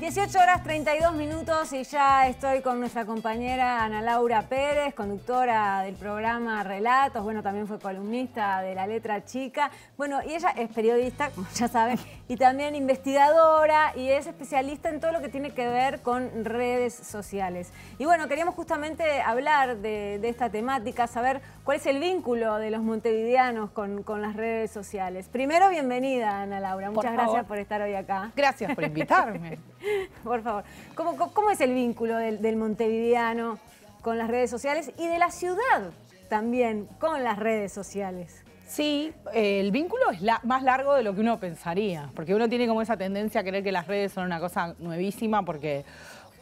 18 horas 32 minutos y ya estoy con nuestra compañera Ana Laura Pérez, conductora del programa Relatos, bueno, también fue columnista de La Letra Chica. Bueno, y ella es periodista, como ya saben, y también investigadora y es especialista en todo lo que tiene que ver con redes sociales. Y bueno, queríamos justamente hablar de, esta temática, saber cuál es el vínculo de los montevideanos con, las redes sociales. Primero, bienvenida Ana Laura, muchas gracias por estar hoy acá. Gracias por invitarme. Por favor. ¿Cómo, es el vínculo del, montevidiano montevideano con las redes sociales y de la ciudad también con las redes sociales? Sí, el vínculo es más largo de lo que uno pensaría, porque uno tiene como esa tendencia a creer que las redes son una cosa nuevísima, porque,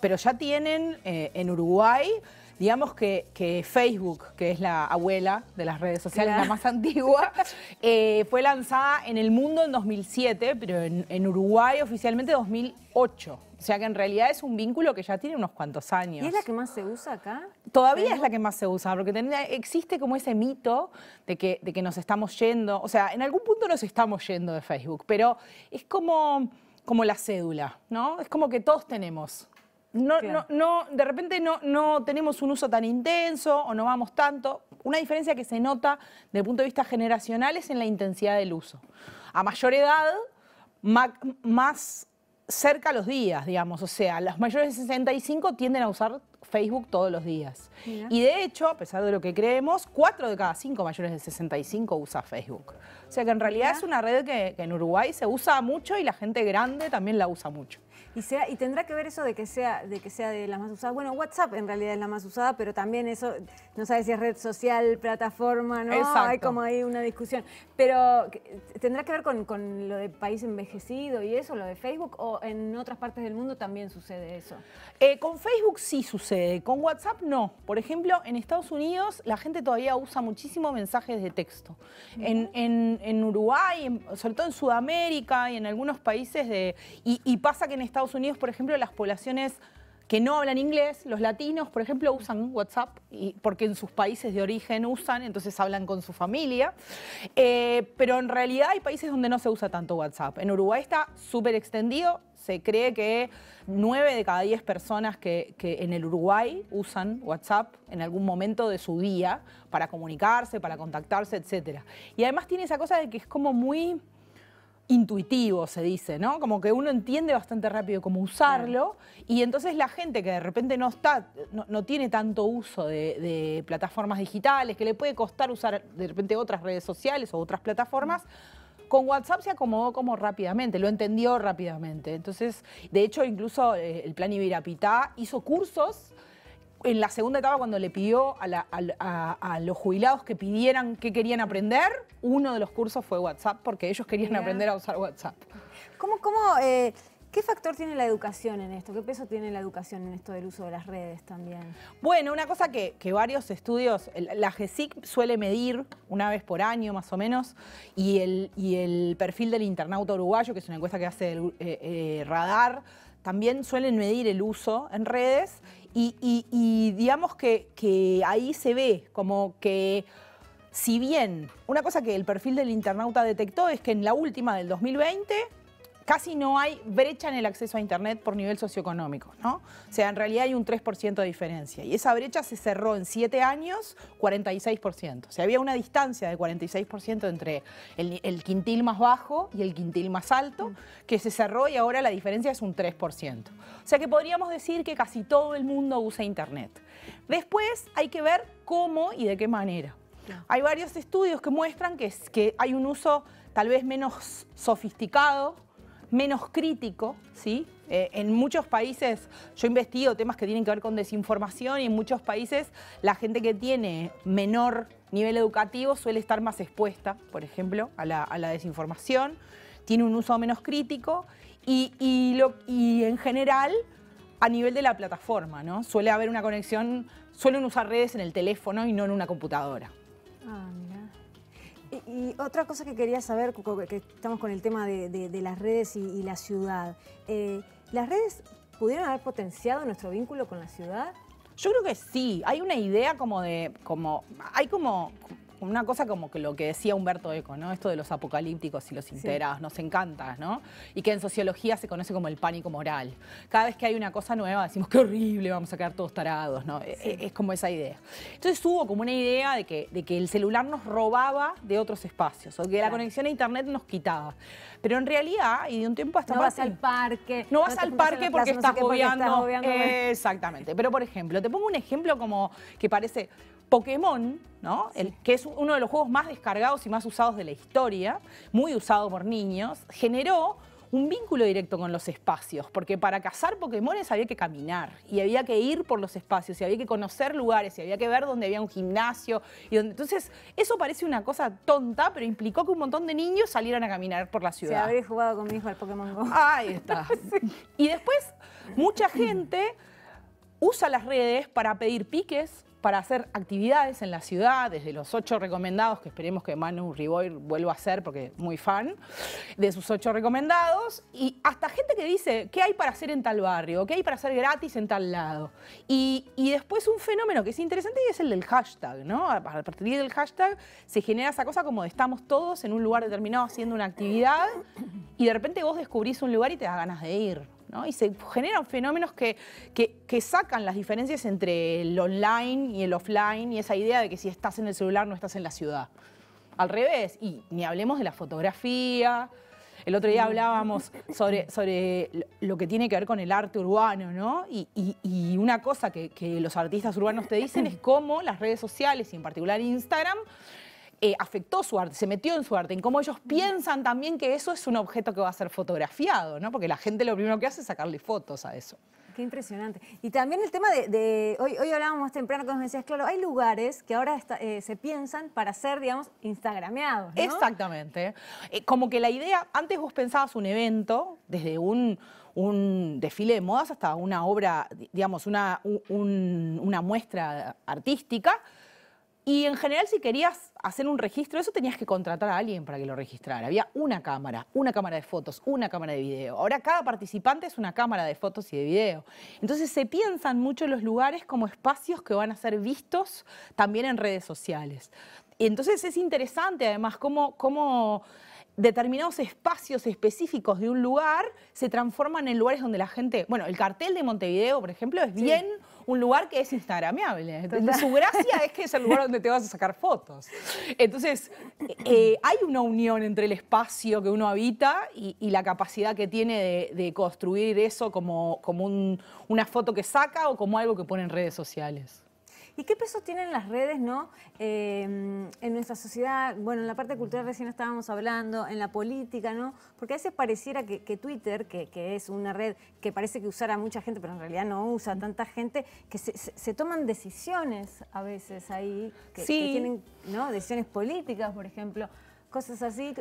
pero ya tienen eh, en Uruguay Digamos que, Facebook, que es la abuela de las redes sociales, la más antigua, eh, fue lanzada en el mundo en 2007, pero en, Uruguay oficialmente 2008. O sea que en realidad es un vínculo que ya tiene unos cuantos años. ¿Y es la que más se usa acá? Todavía es la que más se usa, porque existe como ese mito de que, de que nos estamos yendo. O sea, en algún punto nos estamos yendo de Facebook, pero es como, como la cédula, ¿no? Es como que todos tenemos no, no, de repente no, no tenemos un uso tan intenso o no vamos tanto. Una diferencia que se nota desde el punto de vista generacional es en la intensidad del uso. A mayor edad, más cerca los días, digamos. O sea, los mayores de 65 tienden a usar Facebook todos los días. Y de hecho, a pesar de lo que creemos, cuatro de cada 5 mayores de 65 usa Facebook. O sea que en realidad es una red que, en Uruguay se usa mucho y la gente grande también la usa mucho. Y, sea, y tendrá que ver eso de que sea de que sea de las más usadas. Bueno, WhatsApp en realidad es la más usada, pero también eso, no sabes si es red social, plataforma, ¿no? Exacto. Hay como ahí una discusión. Pero tendrá que ver con, lo de país envejecido y eso, lo de Facebook, o en otras partes del mundo también sucede eso. Eh, con Facebook sí sucede eh, con WhatsApp no. Por ejemplo, en Estados Unidos la gente todavía usa muchísimo mensajes de texto. en, Uruguay, sobre todo en Sudamérica y en algunos países de... y pasa que en Estados Unidos, por ejemplo, las poblaciones que no hablan inglés, los latinos, por ejemplo, usan WhatsApp y, porque en sus países de origen usan, entonces hablan con su familia. Eh, pero en realidad hay países donde no se usa tanto WhatsApp. En Uruguay está súper extendido. Se cree que 9 de cada 10 personas que, que en el Uruguay usan WhatsApp en algún momento de su día para comunicarse, para contactarse, etc. Y además tiene esa cosa de que es como muy intuitivo, se dice, ¿no? Como que uno entiende bastante rápido cómo usarlo y entonces la gente que de repente no está, no, tiene tanto uso de, de, plataformas digitales, que le puede costar usar de repente otras redes sociales o otras plataformas, con WhatsApp se acomodó como rápidamente, lo entendió rápidamente. Entonces, de hecho, incluso eh, el Plan Ibirapitá hizo cursos en la segunda etapa, cuando le pidió a, los jubilados que pidieran qué querían aprender, uno de los cursos fue WhatsApp, porque ellos querían aprender a usar WhatsApp. Eh, ¿Qué factor tiene la educación en esto? ¿Qué peso tiene la educación en esto del uso de las redes también? Bueno, una cosa que, varios estudios, la GESIC suele medir una vez por año más o menos, y el, perfil del internauta uruguayo, que es una encuesta que hace el eh, eh, Radar, también suelen medir el uso en redes y, digamos que ahí se ve como que si bien una cosa que el perfil del internauta detectó es que en la última del 2020 casi no hay brecha en el acceso a Internet por nivel socioeconómico, ¿no? O sea, en realidad hay un 3% de diferencia. Y esa brecha se cerró en 7 años, 46%. O sea, había una distancia de 46% entre el, quintil más bajo y el quintil más alto, mm. que se cerró y ahora la diferencia es un 3%. O sea que podríamos decir que casi todo el mundo usa Internet. Después hay que ver cómo y de qué manera. Hay varios estudios que muestran que, que hay un uso tal vez menos sofisticado menos crítico, ¿sí? Eh, en muchos países, yo he investigo temas que tienen que ver con desinformación y en muchos países la gente que tiene menor nivel educativo suele estar más expuesta, por ejemplo, a la, desinformación, tiene un uso menos crítico y, y en general a nivel de la plataforma, ¿no? Suele haber una conexión, suelen usar redes en el teléfono y no en una computadora. Ah, mira. Y, otra cosa que quería saber, que estamos con el tema de, las redes y, la ciudad. Eh, ¿Las redes pudieron haber potenciado nuestro vínculo con la ciudad? Yo creo que sí. Hay una idea como de. como. hay como una cosa como que lo que decía Humberto Eco, ¿no? Esto de los apocalípticos y los integrados, nos encanta, ¿no? Y que en sociología se conoce como el pánico moral. Cada vez que hay una cosa nueva decimos, qué horrible, vamos a quedar todos tarados, ¿no? E, e, es, como esa idea. Entonces hubo como una idea de que, de que el celular nos robaba de otros espacios, o que la conexión a internet nos quitaba. Pero en realidad, y de un tiempo hasta no vas al parque. No vas al parque porque, está estás no exactamente. Pero por ejemplo, te pongo un ejemplo como que parece Pokémon, ¿no? El, que es uno de los juegos más descargados y más usados de la historia, muy usado por niños, generó un vínculo directo con los espacios, porque para cazar Pokémones había que caminar y había que ir por los espacios y había que conocer lugares y había que ver dónde había un gimnasio. Y donde... Entonces, eso parece una cosa tonta, pero implicó que un montón de niños salieran a caminar por la ciudad. Se habría jugado con mi hijo al Pokémon Go. Ahí está. Y después, mucha gente usa las redes para pedir piques, para hacer actividades en la ciudad, desde los ocho recomendados, que esperemos que Manu Riboy vuelva a hacer porque muy fan, de sus ocho recomendados, y hasta gente que dice, ¿qué hay para hacer en tal barrio? ¿Qué hay para hacer gratis en tal lado? Y, después un fenómeno que es interesante y es el del hashtag, ¿no? A partir del hashtag se genera esa cosa como de estamos todos en un lugar determinado haciendo una actividad y de repente vos descubrís un lugar y te das ganas de ir. Y se generan fenómenos que, sacan las diferencias entre el online y el offline y esa idea de que si estás en el celular no estás en la ciudad. Al revés, y ni hablemos de la fotografía. El otro día hablábamos sobre, sobre lo que tiene que ver con el arte urbano, ¿no? Y, una cosa que los artistas urbanos te dicen es cómo las redes sociales, y en particular Instagram, eh, afectó su arte, se metió en su arte, en cómo ellos piensan también que eso es un objeto que va a ser fotografiado, ¿no? Porque la gente lo primero que hace es sacarle fotos a eso. Qué impresionante. Y también el tema de, hoy, hoy hablábamos temprano cuando decías, claro, hay lugares que ahora eh, se piensan para ser, digamos, instagrameados. ¿no? Exactamente. Eh, como que la idea, antes vos pensabas un evento, desde un, desfile de modas hasta una obra, digamos, una muestra artística, y en general, si querías hacer un registro, eso tenías que contratar a alguien para que lo registrara. Había una cámara, una cámara de fotos, una cámara de video. Ahora cada participante es una cámara de fotos y de video. Entonces se piensan mucho los lugares como espacios que van a ser vistos también en redes sociales. Y entonces es interesante además cómo, cómo determinados espacios específicos de un lugar se transforman en lugares donde la gente, bueno, el cartel de Montevideo, por ejemplo, es bien un lugar que es instagrameable. su gracia es que es el lugar donde te vas a sacar fotos. Entonces, eh, eh, hay una unión entre el espacio que uno habita y, la capacidad que tiene de, construir eso como, como una foto que saca o como algo que pone en redes sociales. ¿Y qué peso tienen las redes ¿no? Em, en nuestra sociedad? Bueno, en la parte cultural recién estábamos hablando, en la política, ¿no? Porque a veces pareciera que, Twitter, que, es una red que parece que usara mucha gente, pero en realidad no usa tanta gente, que se, toman decisiones a veces ahí, que, que tienen ¿no? decisiones políticas, por ejemplo cosas así.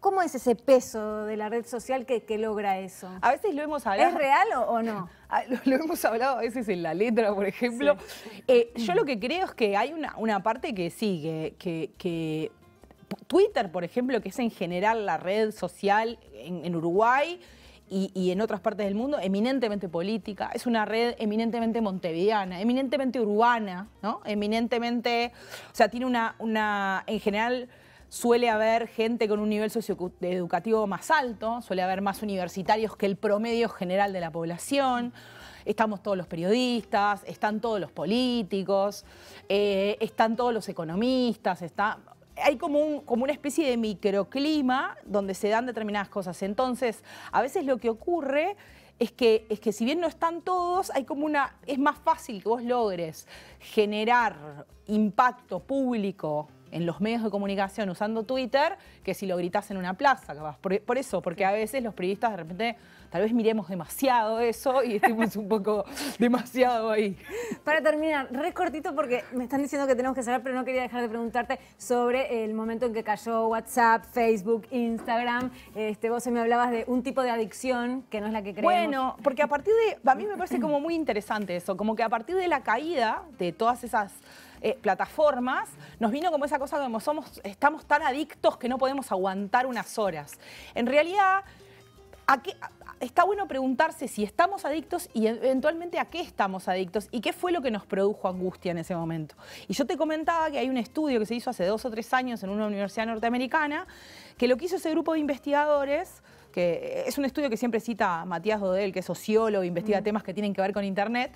¿Cómo es ese peso de la red social que, logra eso? A veces lo hemos hablado. ¿Es real o, no? Ah, lo, hemos hablado a veces en la letra, por ejemplo. Eh, yo lo que creo es que hay una, una parte que sigue, que, Twitter, por ejemplo, que es en general la red social en, Uruguay, y, en otras partes del mundo, eminentemente política, es una red eminentemente montevideana, eminentemente urbana, ¿no? Eminentemente, o sea, tiene una, una en general, suele haber gente con un nivel socioeducativo más alto, suele haber más universitarios que el promedio general de la población. Estamos todos los periodistas, están todos los políticos, eh, están todos los economistas, hay como, una especie de microclima donde se dan determinadas cosas. Entonces, a veces lo que ocurre es que, es que si bien no están todos, hay como una. es más fácil que vos logres generar impacto público en los medios de comunicación usando Twitter que si lo gritas en una plaza, capaz. Por, eso, porque a veces los periodistas de repente tal vez miremos demasiado eso y estemos un poco demasiado ahí. Para terminar, re cortito porque me están diciendo que tenemos que cerrar, pero no quería dejar de preguntarte sobre el momento en que cayó WhatsApp, Facebook, Instagram. Este, vos me hablabas de un tipo de adicción que no es la que creemos. Bueno, porque a partir de, a mí me parece como muy interesante eso, como que a partir de la caída de todas esas eh, plataformas, nos vino como esa cosa como somos, estamos tan adictos que no podemos aguantar unas horas. En realidad, está bueno preguntarse si estamos adictos y e, eventualmente a qué estamos adictos y qué fue lo que nos produjo angustia en ese momento. Y yo te comentaba que hay un estudio que se hizo hace dos o tres años en una universidad norteamericana, que lo que hizo ese grupo de investigadores, que es un estudio que siempre cita Matías Dodel, que es sociólogo, investiga temas que tienen que ver con Internet,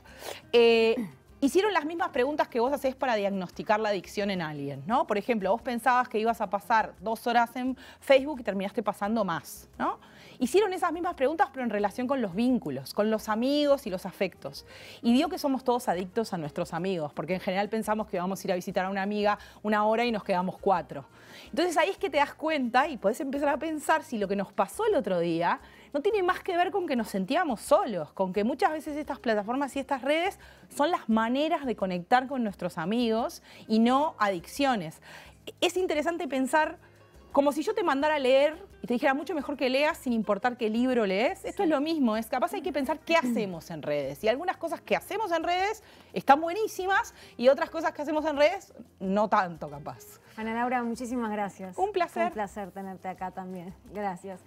eh, hicieron las mismas preguntas que vos hacés para diagnosticar la adicción en alguien, ¿no? Por ejemplo, vos pensabas que ibas a pasar dos horas en Facebook y terminaste pasando más, ¿no? Hicieron esas mismas preguntas, pero en relación con los vínculos, con los amigos y los afectos. Y digo que somos todos adictos a nuestros amigos, porque en general pensamos que vamos a ir a visitar a una amiga una hora y nos quedamos cuatro. Entonces ahí es que te das cuenta y podés empezar a pensar si lo que nos pasó el otro día no tiene más que ver con que nos sentíamos solos, con que muchas veces estas plataformas y estas redes son las maneras de conectar con nuestros amigos y no adicciones. Es interesante pensar como si yo te mandara a leer y te dijera mucho mejor que leas sin importar qué libro lees. Esto es lo mismo, es capaz hay que pensar qué hacemos en redes. Y algunas cosas que hacemos en redes están buenísimas y otras cosas que hacemos en redes no tanto capaz. Ana Laura, muchísimas gracias. Un placer. Un placer tenerte acá también. Gracias.